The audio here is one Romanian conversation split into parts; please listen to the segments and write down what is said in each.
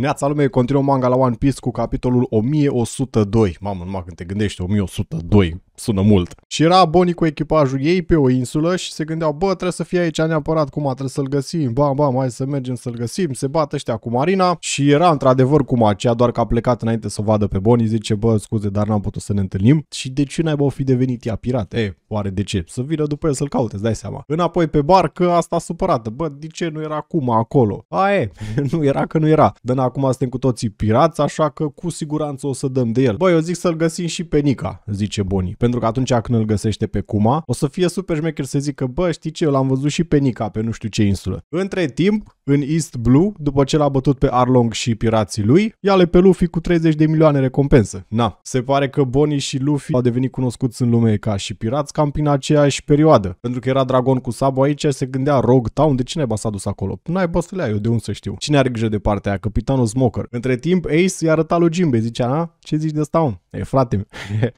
Neața lume, continuăm manga la One Piece cu capitolul 1102. Mamă, numai când te gândești, 1102, sună mult. Și era Bonnie cu echipajul ei pe o insulă și se gândeau, bă, trebuie să fie aici neapărat, cum a trebuie să-l găsim, bam, bam, hai să mergem să-l găsim, se bat ăștia cu Marina și era într-adevăr cum aceea, doar că a plecat înainte să o vadă pe Bonnie, zice, bă, scuze, dar n-am putut să ne întâlnim. Și de ce n-ai fi devenit ea pirat? E, oare de ce? Să vină după el să-l caute, îți dai seama. Înapoi pe barcă, asta supărată, bă, de ce nu era acum acolo? A, e, nu era că nu era. Dă acum suntem cu toții pirați, așa că cu siguranță o să dăm de el. Băi, eu zic să-l găsim și pe Nica, zice Boni, pentru că atunci când îl găsește pe Kuma, o să fie super șmecher să zică, bă, știi ce, eu l-am văzut și pe Nica, pe nu știu ce insulă. Între timp, în East Blue, după ce l-a bătut pe Arlong și pirații lui, ia-le pe Luffy cu 30 de milioane recompensă. Na, se pare că Bonnie și Luffy au devenit cunoscuți în lume ca și pirați cam prin aceeași perioadă. Pentru că era Dragon cu Sabo aici, se gândea Rogue Town, de cine s-a dus acolo? N-ai bă să le ai, eu de unde să știu. Cine are grijă de partea aia? Capitanul Smoker. Între timp, Ace i-a arătat lui Jimbe, zicea, na, ce zici de Town? E, frate,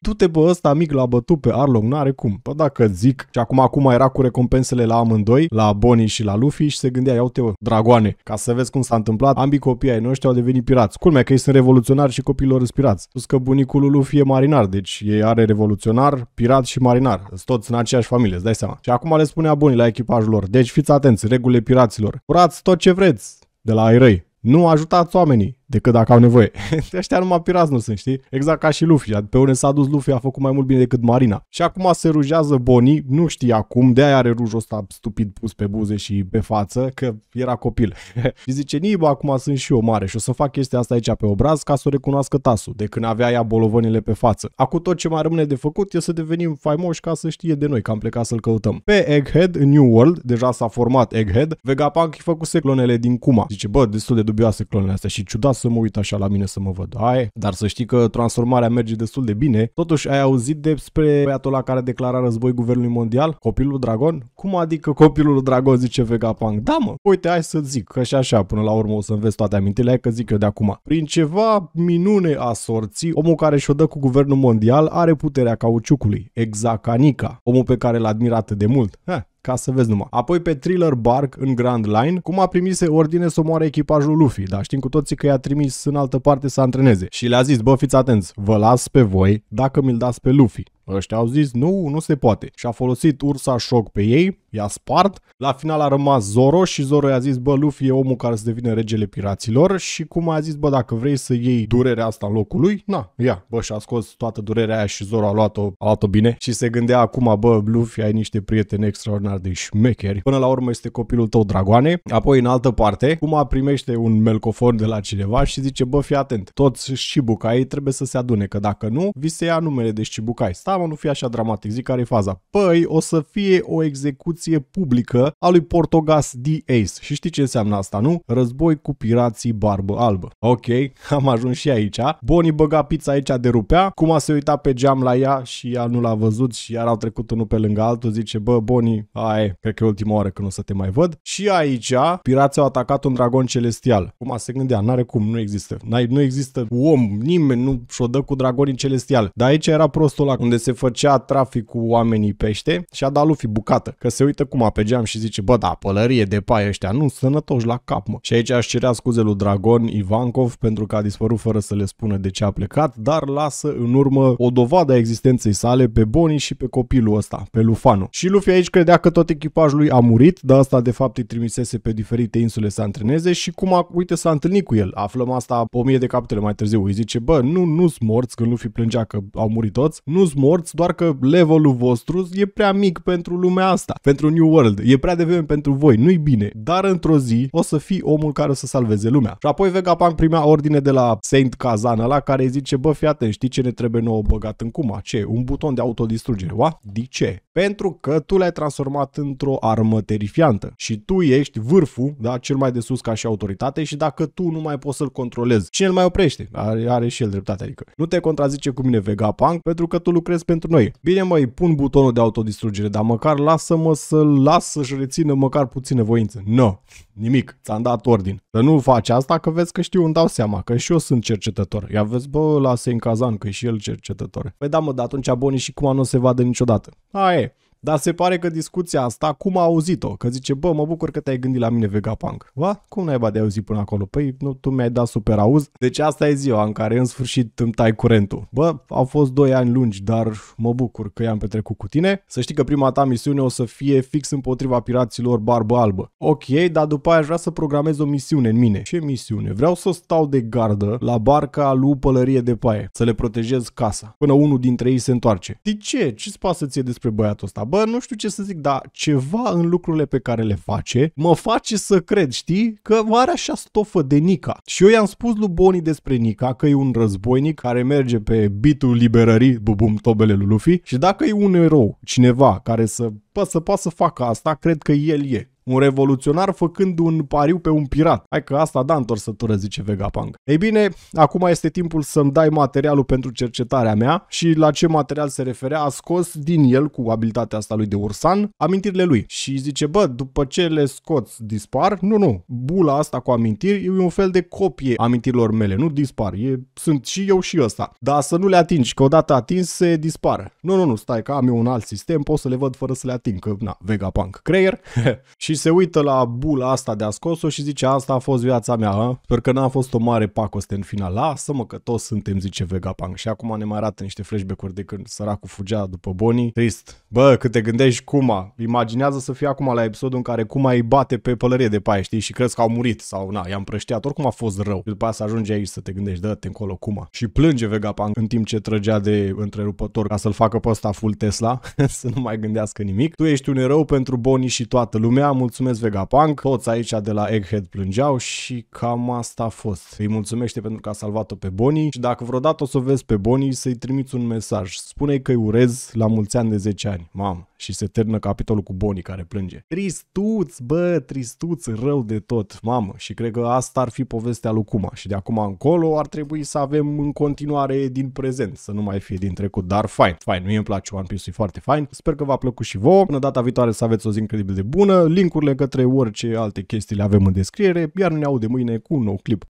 tu te bă ăsta mic l-a bătut pe Arlong, nu are cum. Bă, păi dacă zic, și acum acum era cu recompensele la amândoi, la Bonnie și la Luffy și se gândea, iau te Dragon dragoane. Ca să vezi cum s-a întâmplat, ambii copii ai noștri au devenit pirați. Culmea că ei sunt revoluționari și copiilor sunt pirați. Spus că bunicul lui e marinar, deci ei are revoluționar, pirat și marinar. Sunt toți în aceeași familie, îți dai seama. Și acum le spunea bunii la echipajul lor, deci fiți atenți, regulile piraților. Curați tot ce vreți de la ai răi. Nu ajutați oamenii decât dacă au nevoie. De ăștia numai pirați nu sunt, știi? Exact ca și Luffy. Pe unde s-a dus Luffy a făcut mai mult bine decât Marina. Și acum se rujează Bonnie, nu știi acum, de aia are rujul ăsta stupid pus pe buze și pe față, că era copil. și zice, Niba, acum sunt și eu mare și o să fac chestia asta aici pe obraz ca să o recunoască tasul, de când avea ea bolovănile pe față. Acum tot ce mai rămâne de făcut e să devenim faimoși ca să știe de noi că am plecat să-l căutăm. Pe Egghead în New World, deja s-a format Egghead, Vegapunk făcuse clonele din Kuma. Zice, bă, destul de dubioase clonele astea și ciudat să mă uit așa la mine să mă văd. Ai, dar să știi că transformarea merge destul de bine. Totuși, ai auzit despre băiatul la care declara război guvernului mondial? Copilul Dragon? Cum adică copilul Dragon zice Vegapunk? Da, mă, uite, hai să zic, că și așa, până la urmă o să înveți toate amintirile, că zic eu de acum. Prin ceva minune a sorții, omul care și-o dă cu guvernul mondial are puterea cauciucului, exact ca Nica, omul pe care l-a admirat de mult. Ha, ca să vezi numai. Apoi pe Thriller Bark în Grand Line, cum a primit se ordine să moare echipajul Luffy, dar știm cu toții că i-a trimis în altă parte să antreneze. Și le-a zis, bă, fiți atenți, vă las pe voi dacă mi-l dați pe Luffy. Ăștia au zis, nu, nu se poate. Și a folosit ursa șoc pe ei i-a spart. La final a rămas Zoro și Zoro i-a zis, bă, Luffy e omul care să devine regele piraților și cum a zis, bă, dacă vrei să iei durerea asta în locul lui, na, ia, bă, și-a scos toată durerea aia și Zoro a luat-o, a luat-o bine și se gândea acum, bă, Luffy, ai niște prieteni extraordinar de șmecheri. Până la urmă este copilul tău, dragoane. Apoi, în altă parte, cum a primește un melcofon de la cineva și zice, bă, fii atent, toți șibucai trebuie să se adune, că dacă nu, vi se ia numele de șibucai. Stai, mă, nu fi așa dramatic, zic care e faza. Păi, o să fie o execuție execuție publică a lui Portogas D. Ace. Și știi ce înseamnă asta, nu? Război cu pirații barbă albă. Ok, am ajuns și aici. Bonnie băga pizza aici de rupea, cum a se uitat pe geam la ea și ea nu l-a văzut și iar au trecut unul pe lângă altul, zice, bă, Bonnie, ai, cred că e ultima oară când o să te mai văd. Și aici, pirații au atacat un dragon celestial. Cum a se gândea, n-are cum, nu există. N-ai, nu există om, nimeni nu și-o dă cu dragonii celestial. Dar aici era prostul ăla unde se făcea trafic cu oamenii pește și a dat Luffy bucată, că se uită cum pe geam și zice, bă, da, pălărie de paie ăștia, nu, sănătoși la cap, mă. Și aici aș cerea scuze lui Dragon Ivankov pentru că a dispărut fără să le spună de ce a plecat, dar lasă în urmă o dovadă a existenței sale pe Boni și pe copilul ăsta, pe Lufanu. Și Luffy aici credea că tot echipajul lui a murit, dar asta de fapt îi trimisese pe diferite insule să antreneze și cum a, uite, s-a întâlnit cu el. Aflăm asta o mie de capitole mai târziu. Îi zice, bă, nu, nu-s morți, când Luffy plângea că au murit toți, nu-s morți, doar că levelul vostru e prea mic pentru lumea asta. Pentru pentru New World. E prea devreme pentru voi, nu-i bine. Dar într-o zi o să fii omul care o să salveze lumea. Și apoi Vegapunk primea ordine de la Saint Kazan la care îi zice, bă, fii atent, știi ce ne trebuie nouă băgat în cuma? Ce? Un buton de autodistrugere. Oa? De ce? Pentru că tu l-ai transformat într-o armă terifiantă și tu ești vârful, da, cel mai de sus ca și autoritate și dacă tu nu mai poți să-l controlezi, cine îl mai oprește? Are, are și el dreptate, adică. Nu te contrazice cu mine Vegapunk pentru că tu lucrezi pentru noi. Bine, mai pun butonul de autodistrugere, dar măcar lasă-mă să să-l las să-și rețină măcar puține voință. Nu, no, nimic, ți-am dat ordin. Să nu faci asta că vezi că știu, îmi dau seama că și eu sunt cercetător. Ia vezi, bă, i în cazan, că și el cercetător. Păi da, mă, dar atunci abonii și cum nu se vadă niciodată. Aia e. Dar se pare că discuția asta acum a auzit-o, că zice, bă, mă bucur că te-ai gândit la mine Vegapunk. Va? Cum n-ai de auzit până acolo? Păi nu, tu mi-ai dat super auz. Deci asta e ziua în care în sfârșit îmi tai curentul. Bă, au fost 2 ani lungi, dar mă bucur că i-am petrecut cu tine. Să știi că prima ta misiune o să fie fix împotriva piraților barbă albă. Ok, dar după aia aș vrea să programez o misiune în mine. Ce misiune? Vreau să stau de gardă la barca lui Pălărie de Paie, să le protejez casa, până unul dintre ei se întoarce. De ce? Ce-ți pasă ție despre băiatul ăsta? bă, nu știu ce să zic, dar ceva în lucrurile pe care le face mă face să cred, știi, că are așa stofă de Nica. Și eu i-am spus lui Boni despre Nica că e un războinic care merge pe bitul liberării, bubum, tobele lui Luffy, și dacă e un erou, cineva care să poate să poată să facă asta, cred că el e. Un revoluționar făcând un pariu pe un pirat. Hai că asta da întorsătură, zice Vegapunk. Ei bine, acum este timpul să-mi dai materialul pentru cercetarea mea și la ce material se referea a scos din el cu abilitatea asta lui de ursan amintirile lui. Și zice, bă, după ce le scoți dispar, nu, nu, bula asta cu amintiri e un fel de copie amintirilor mele, nu dispar, e, sunt și eu și ăsta. Dar să nu le atingi, că odată atins se dispară. Nu, nu, nu, stai că am eu un alt sistem, pot să le văd fără să le latin, că na, Vegapunk creier, și se uită la bula asta de a scos-o și zice asta a fost viața mea, ha? sper că n-a fost o mare pacoste în final, lasă-mă că toți suntem, zice Vegapunk și acum ne mai arată niște flashback-uri de când săracul fugea după Bonnie, trist. Bă, cât te gândești Kuma, imaginează să fie acum la episodul în care cum îi bate pe pălărie de paie, știi, și crezi că au murit sau na, i-am prășteat, oricum a fost rău. Și după aia să aici să te gândești, dă-te încolo Kuma. Și plânge Vegapunk în timp ce trăgea de întrerupător ca să-l facă pe ăsta full Tesla, să nu mai gândească nimic nimic, tu ești un erou pentru Boni și toată lumea, mulțumesc Vegapunk, toți aici de la Egghead plângeau și cam asta a fost. Îi mulțumește pentru că a salvat-o pe Boni și dacă vreodată o să o vezi pe Boni să-i trimiți un mesaj. Spune-i că-i urez la mulți ani de 10 ani. Mamă, și se termină capitolul cu Boni care plânge. Tristuț, bă, tristuț, rău de tot, mamă. Și cred că asta ar fi povestea lui Kuma. Și de acum încolo ar trebui să avem în continuare din prezent, să nu mai fie din trecut, dar fain, fain, mie îmi place One Piece, e foarte fain. Sper că v-a plăcut și vouă. Până data viitoare să aveți o zi incredibil de bună. Linkurile către orice alte chestii le avem în descriere, iar ne aude mâine cu un nou clip.